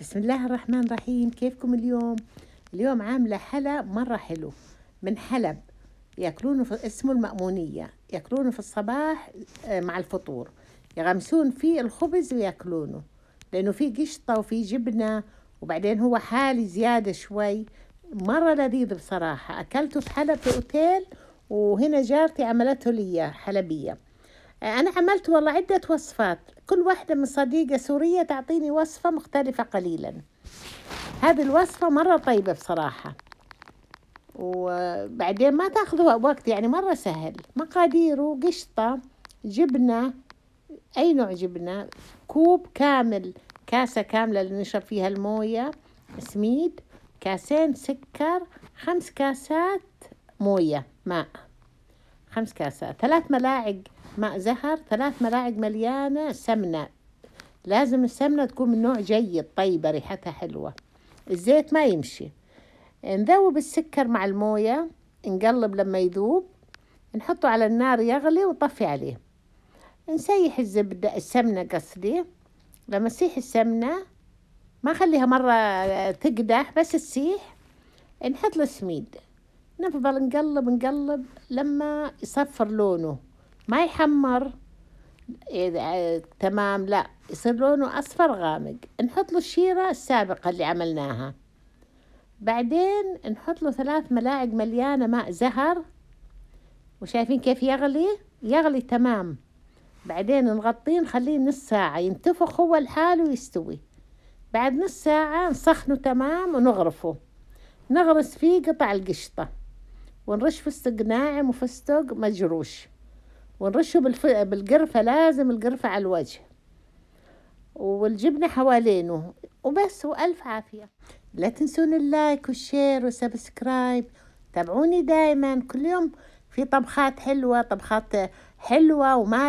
بسم الله الرحمن الرحيم كيفكم اليوم اليوم عاملة حلا مرة حلو من حلب يأكلونه في اسمه المأمونية يأكلونه في الصباح آه، مع الفطور يغمسون فيه الخبز ويأكلونه لأنه فيه قشطة وفيه جبنة وبعدين هو حالي زيادة شوي مرة لذيذ بصراحة أكلته في حلب في أوتيل وهنا جارتي عملته لي حلبية أنا عملت والله عدة وصفات كل واحدة من صديقة سورية تعطيني وصفة مختلفة قليلا هذه الوصفة مرة طيبة بصراحة وبعدين ما تاخذ وقت يعني مرة سهل مقاديره قشطة جبنة أي نوع جبنة كوب كامل كاسة كاملة اللي نشرب فيها الموية سميد كاسين سكر خمس كاسات موية ماء خمس كاسات ثلاث ملاعق ماء زهر ثلاث ملاعق مليانة سمنة لازم السمنة تكون من نوع جيد طيبة ريحتها حلوة الزيت ما يمشي نذوب السكر مع الموية نقلب لما يذوب نحطه على النار يغلي ونطفي عليه نسيح الزبدة السمنة قصدي لما تسيح السمنة ما خليها مرة تقدح بس تسيح نحط السميد نفضل نقلب نقلب لما يصفر لونه ما يحمر آه، تمام لا يصير لونه أصفر غامق نحط له الشيرة السابقة اللي عملناها بعدين نحط له ثلاث ملاعق مليانة ماء زهر وشايفين كيف يغلي يغلي تمام بعدين نغطيه نخليه نص ساعة ينتفخ هو لحاله ويستوي بعد نص ساعة نسخنه تمام ونغرفه نغرس فيه قطع القشطة ونرش فستق ناعم وفستق مجروش ونرشه بالف... بالقرفة لازم القرفة على الوجه والجبنة حوالينه وبس وألف عافية لا تنسون اللايك والشير والسبسكرايب تابعوني دائما كل يوم في طبخات حلوة طبخات حلوة ومال